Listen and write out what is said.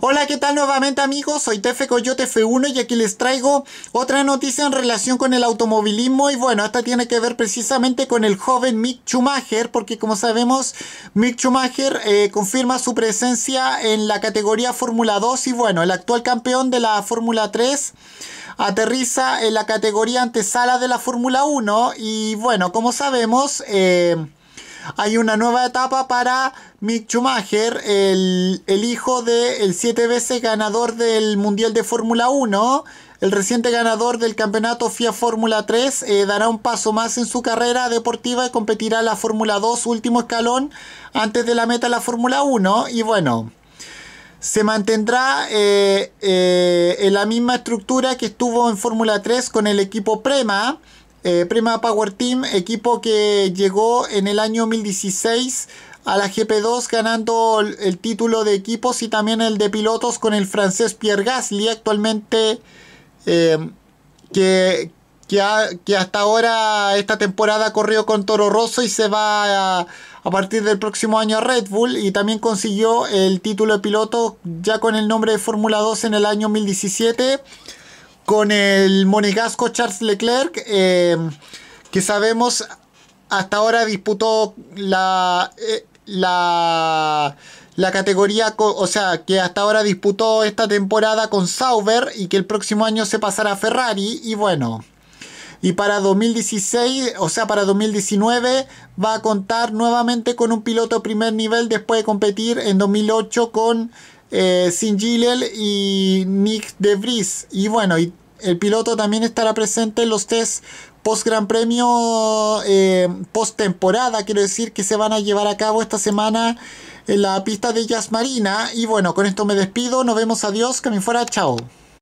Hola, ¿qué tal nuevamente amigos? Soy Tefe Coyote F1 y aquí les traigo otra noticia en relación con el automovilismo y bueno, esta tiene que ver precisamente con el joven Mick Schumacher porque como sabemos Mick Schumacher eh, confirma su presencia en la categoría Fórmula 2 y bueno, el actual campeón de la Fórmula 3 aterriza en la categoría antesala de la Fórmula 1 y bueno, como sabemos... Eh, hay una nueva etapa para Mick Schumacher, el, hijo del el siete veces ganador del Mundial de Fórmula 1. El reciente ganador del campeonato FIA Fórmula 3 eh, dará un paso más en su carrera deportiva y competirá en la Fórmula 2, último escalón, antes de la meta la Fórmula 1. Y bueno, se mantendrá eh, eh, en la misma estructura que estuvo en Fórmula 3 con el equipo Prema. Eh, Prima Power Team, equipo que llegó en el año 2016 a la GP2 ganando el título de equipos y también el de pilotos con el francés Pierre Gasly actualmente eh, que, hasta ahora esta temporada corrió con Toro Rosso y se va a, a, partir del próximo año a Red Bull y también consiguió el título de piloto ya con el nombre de Fórmula 2 en el año 2017 con el monegasco Charles Leclerc, eh, que sabemos hasta ahora disputó la, eh, la, la categoría, o sea, que hasta ahora disputó esta temporada con Sauber y que el próximo año se pasará a Ferrari y bueno. Y para 2016, o sea, para 2019, va a contar nuevamente con un piloto primer nivel después de competir en 2008 con eh, Sin Gilel y Nick De Y bueno, el piloto también estará presente en los test post Gran Premio, eh, post temporada, quiero decir, que se van a llevar a cabo esta semana en la pista de Jazz Marina. Y bueno, con esto me despido, nos vemos, adiós, que me fuera, chao.